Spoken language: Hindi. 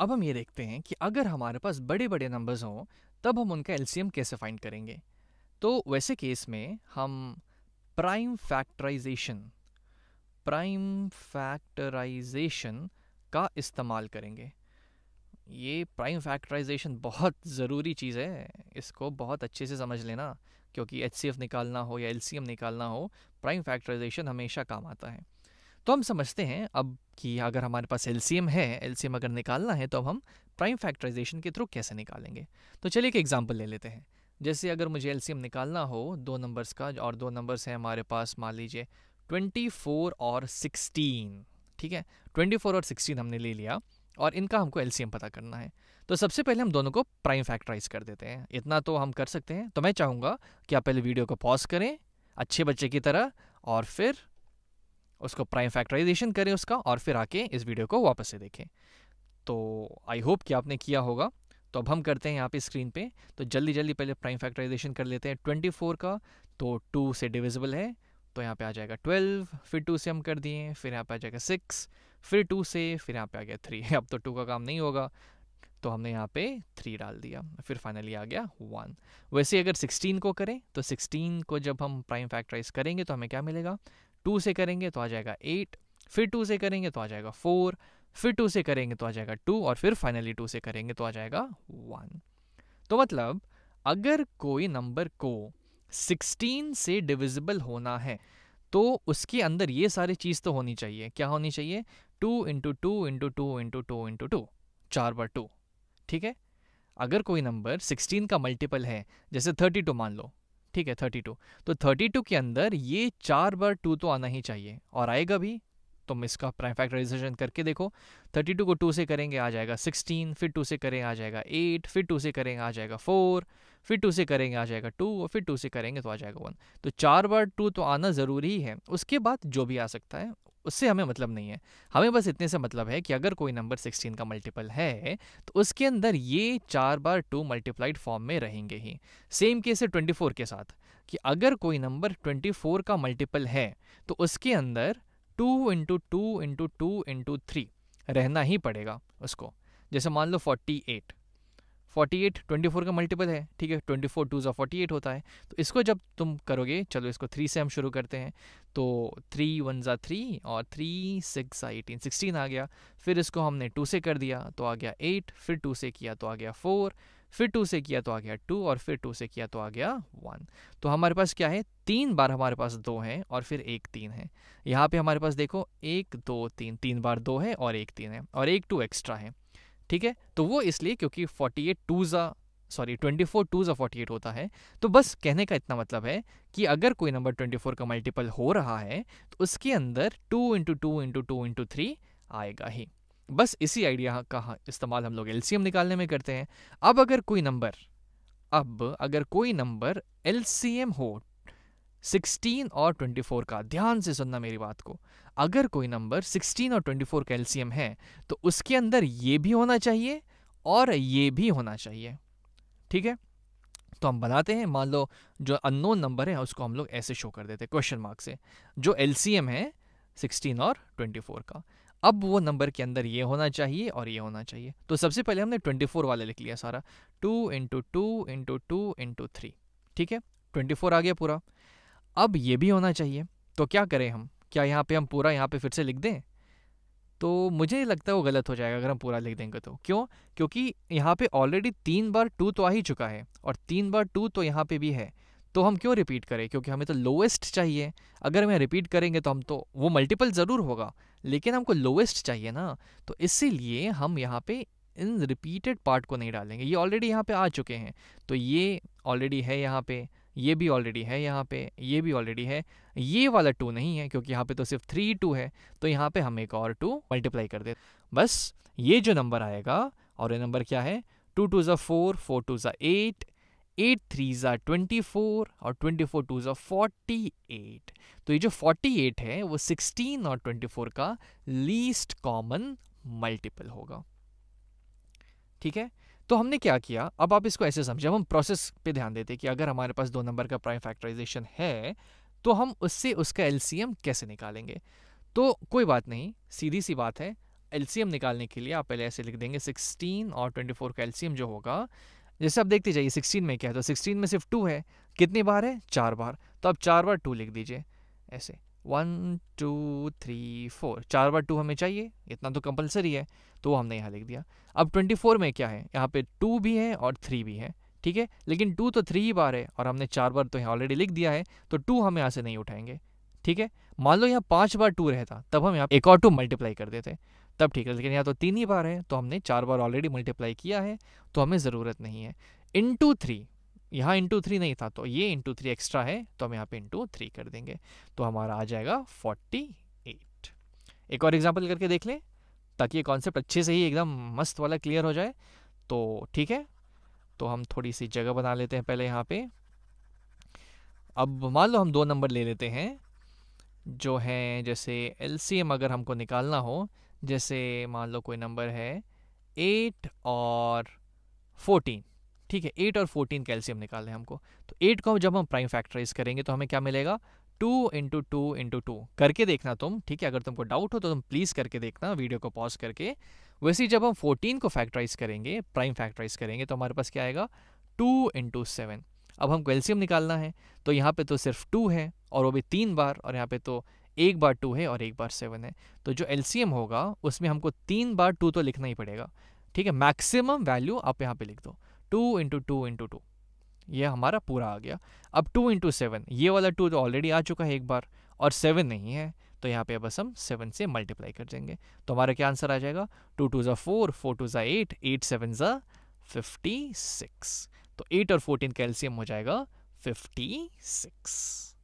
अब हम ये देखते हैं कि अगर हमारे पास बड़े बड़े नंबर्स हों तब हम उनका एलसीएम कैसे फाइंड करेंगे तो वैसे केस में हम प्राइम फैक्टराइजेशन प्राइम फैक्टराइजेशन का इस्तेमाल करेंगे ये प्राइम फैक्टराइजेशन बहुत ज़रूरी चीज़ है इसको बहुत अच्छे से समझ लेना क्योंकि एच निकालना हो या एल निकालना हो प्राइम फैक्टराइजेशन हमेशा काम आता है तो हम समझते हैं अब कि अगर हमारे पास एल है एल अगर निकालना है तो अब हम प्राइम फैक्टराइजेशन के थ्रू कैसे निकालेंगे तो चलिए एक एग्जाम्पल ले लेते हैं जैसे अगर मुझे एल निकालना हो दो नंबर्स का और दो नंबर्स हैं हमारे पास मान लीजिए 24 और 16 ठीक है 24 और 16 हमने ले लिया और इनका हमको एल पता करना है तो सबसे पहले हम दोनों को प्राइम फैक्टराइज कर देते हैं इतना तो हम कर सकते हैं तो मैं चाहूँगा कि आप पहले वीडियो को पॉज करें अच्छे बच्चे की तरह और फिर उसको प्राइम फैक्टराइजेशन करें उसका और फिर आके इस वीडियो को वापस से देखें तो आई होप कि आपने किया होगा तो अब हम करते हैं यहाँ पे स्क्रीन पे तो जल्दी जल्दी पहले प्राइम फैक्टराइजेशन कर लेते हैं 24 का तो 2 से डिविजिबल है तो यहाँ पे आ जाएगा 12 फिर 2 से हम कर दिए फिर यहाँ पे आ जाएगा 6 फिर 2 से फिर यहाँ पे आ गया 3 अब तो 2 का काम नहीं होगा तो हमने यहाँ पे थ्री डाल दिया फिर फाइनली आ गया वन वैसे अगर सिक्सटीन को करें तो सिक्सटीन को जब हम प्राइम फैक्ट्राइज करेंगे तो हमें क्या मिलेगा टू से करेंगे तो आ जाएगा एट फिर टू से करेंगे तो आ जाएगा फोर फिर टू से करेंगे तो आ जाएगा टू और फिर फाइनली टू से करेंगे तो आ जाएगा वन तो मतलब अगर कोई नंबर को सिक्सटीन से डिविजिबल होना है तो उसके अंदर ये सारी चीज़ तो होनी चाहिए क्या होनी चाहिए two into two into two into two into two चार बार टू ठीक है अगर कोई नंबर सिक्सटीन का मल्टीपल है जैसे थर्टी टू मान लो ठीक है थर्टी टू तो थर्टी टू के अंदर ये चार बार टू तो आना ही चाहिए और आएगा भी तुम इसका प्राइम फैक्टराइजेशन करके देखो थर्टी टू को टू से करेंगे आ जाएगा सिक्सटीन फिर टू से करेंगे आ जाएगा एट फिर टू से करेंगे आ जाएगा फोर फिर टू से करेंगे आ जाएगा टू और फिर टू से करेंगे तो आ जाएगा वन तो चार बार टू तो आना ज़रूरी है उसके बाद जो भी आ सकता है उससे हमें मतलब नहीं है हमें बस इतने से मतलब है कि अगर कोई नंबर 16 का मल्टीपल है तो उसके अंदर ये चार बार टू मल्टीप्लाइड फॉर्म में रहेंगे ही सेम केस है ट्वेंटी के साथ कि अगर कोई नंबर 24 का मल्टीपल है तो उसके अंदर two into two into two into three रहना ही पड़ेगा उसको जैसे मान लो 48 फोर्टी एट ट्वेंटी फोर का मल्टीपल है ठीक है ट्वेंटी फोर टू जो फोर्टी एट होता है तो इसको जब तुम करोगे चलो इसको थ्री से हम शुरू करते हैं तो थ्री वन ज़ा थ्री और थ्री सिक्स ज़ा एटीन सिक्सटीन आ गया फिर इसको हमने टू से कर दिया तो आ गया एट फिर टू से किया तो आ गया फोर फिर टू से किया तो आ गया टू और फिर टू से किया तो आ गया वन तो हमारे पास क्या है तीन बार हमारे पास दो हैं और फिर एक तीन है यहाँ पे हमारे पास देखो एक दो तीन तीन बार दो है और एक तीन है और एक टू एक्स्ट्रा है ठीक है तो वो इसलिए क्योंकि 48 एट टूज़ा सॉरी 24 फोर टूज़ा फोर्टी होता है तो बस कहने का इतना मतलब है कि अगर कोई नंबर 24 का मल्टीपल हो रहा है तो उसके अंदर 2 into two into two into three आएगा ही बस इसी आइडिया का इस्तेमाल हम लोग एलसीएम निकालने में करते हैं अब अगर कोई नंबर अब अगर कोई नंबर एलसीएम हो सिक्सटीन और ट्वेंटी फोर का ध्यान से सुनना मेरी बात को अगर कोई नंबर सिक्सटीन और ट्वेंटी फोर कैल्शियम है तो उसके अंदर ये भी होना चाहिए और ये भी होना चाहिए ठीक है तो हम बनाते हैं मान लो जो अननोन नंबर है उसको हम लोग ऐसे शो कर देते हैं क्वेश्चन मार्क से जो एल है सिक्सटीन और ट्वेंटी फोर का अब वो नंबर के अंदर ये होना चाहिए और ये होना चाहिए तो सबसे पहले हमने ट्वेंटी फोर वाले लिख लिया सारा two into two into two into three ठीक है ट्वेंटी फोर आ गया पूरा अब ये भी होना चाहिए तो क्या करें हम क्या यहाँ पे हम पूरा यहाँ पे फिर से लिख दें तो मुझे लगता है वो गलत हो जाएगा अगर हम पूरा लिख देंगे तो क्यों क्योंकि यहाँ पे ऑलरेडी तीन बार टू तो आ ही चुका है और तीन बार टू तो यहाँ पे भी है तो हम क्यों रिपीट करें क्योंकि हमें तो लोएस्ट चाहिए अगर हमें रिपीट करेंगे तो हम तो वो मल्टीपल ज़रूर होगा लेकिन हमको लोएस्ट चाहिए ना तो इसीलिए हम यहाँ पे इन रिपीटेड पार्ट को नहीं डालेंगे ये ऑलरेडी यहाँ पे आ चुके हैं तो ये ऑलरेडी है यहाँ पे ये भी ऑलरेडी है यहाँ पे ये भी ऑलरेडी है ये वाला टू नहीं है क्योंकि यहाँ पे तो सिर्फ थ्री टू है तो यहाँ पे हम एक और टू मल्टीप्लाई कर दे बस ये जो नंबर आएगा और ये नंबर क्या है टू टू ज़ा फोर फोर टू ज़ा एट एट थ्री ज़ा ट्वेंटी फोर और ट्वेंटी फोर टू ज़ा फोर्टी एट तो ये जो फोर्टी एट है वो सिक्सटीन और ट्वेंटी फोर का लीस्ट कॉमन मल्टीपल होगा ठीक है तो हमने क्या किया अब आप इसको ऐसे समझे हम प्रोसेस पे ध्यान देते कि अगर हमारे पास दो नंबर का प्राइम फैक्टराइजेशन है तो हम उससे उसका एलसीएम कैसे निकालेंगे तो कोई बात नहीं सीधी सी बात है एलसीएम निकालने के लिए आप पहले ऐसे लिख देंगे 16 और 24 का एलसीएम जो होगा जैसे आप देखते जाइए 16 में क्या है तो 16 में सिर्फ 2 है कितनी बार है चार बार तो आप चार बार 2 लिख दीजिए ऐसे वन टू थ्री फोर चार बार टू हमें चाहिए इतना तो कंपलसरी है तो वो हमने यहाँ लिख दिया अब ट्वेंटी फोर में क्या है यहाँ पे टू भी है और थ्री भी है ठीक है लेकिन टू तो थ्री ही बार है और हमने चार बार तो यहाँ ऑलरेडी लिख दिया है तो टू हम यहाँ से नहीं उठाएंगे ठीक है मान लो यहाँ पाँच बार टू रहता तब हम यहाँ एक और टू मल्टीप्लाई कर देते तब ठीक है लेकिन यहाँ तो तीन ही बार है तो हमने चार बार ऑलरेडी मल्टीप्लाई किया है तो हमें ज़रूरत नहीं है इन टू थ्री यहाँ इंटू थ्री नहीं था तो ये इंटू थ्री एक्स्ट्रा है तो हम यहाँ पे इंटू थ्री कर देंगे तो हमारा आ जाएगा फोर्टी एट एक और एग्जाम्पल करके देख लें ताकि ये कॉन्सेप्ट अच्छे से ही एकदम मस्त वाला क्लियर हो जाए तो ठीक है तो हम थोड़ी सी जगह बना लेते हैं पहले यहाँ पे अब मान लो हम दो नंबर ले लेते हैं जो है जैसे एल अगर हमको निकालना हो जैसे मान लो कोई नंबर है एट और फोर्टीन ठीक है एट और फोर्टीन कैल्शियम निकालना है हमको तो एट को जब हम प्राइम फैक्टराइज करेंगे तो हमें क्या मिलेगा two into two into two करके देखना तुम ठीक है अगर तुमको डाउट हो तो तुम प्लीज़ करके देखना वीडियो को पॉज करके वैसे जब हम फोर्टीन को फैक्टराइज करेंगे प्राइम फैक्टराइज करेंगे तो हमारे पास क्या आएगा टू इंटू सेवन अब हम कैल्शियम निकालना है तो यहाँ पे तो सिर्फ टू है और वो भी तीन बार और यहाँ पे तो एक बार टू है और एक बार सेवन है तो जो एल्सीयम होगा उसमें हमको तीन बार टू तो लिखना ही पड़ेगा ठीक है मैक्सिमम वैल्यू आप यहाँ पे लिख दो two into two into two ये हमारा पूरा आ गया अब टू इंटू सेवन ये वाला टू तो ऑलरेडी आ चुका है एक बार और सेवन नहीं है तो यहाँ पे बस हम सेवन से मल्टीप्लाई कर देंगे तो हमारा क्या आंसर आ जाएगा टू टू ज़ा फोर फोर टू ज़ा एट एट सेवन ज़ा फिफ्टी सिक्स तो एट और फोर्टीन कैल्सियम हो जाएगा फिफ्टी सिक्स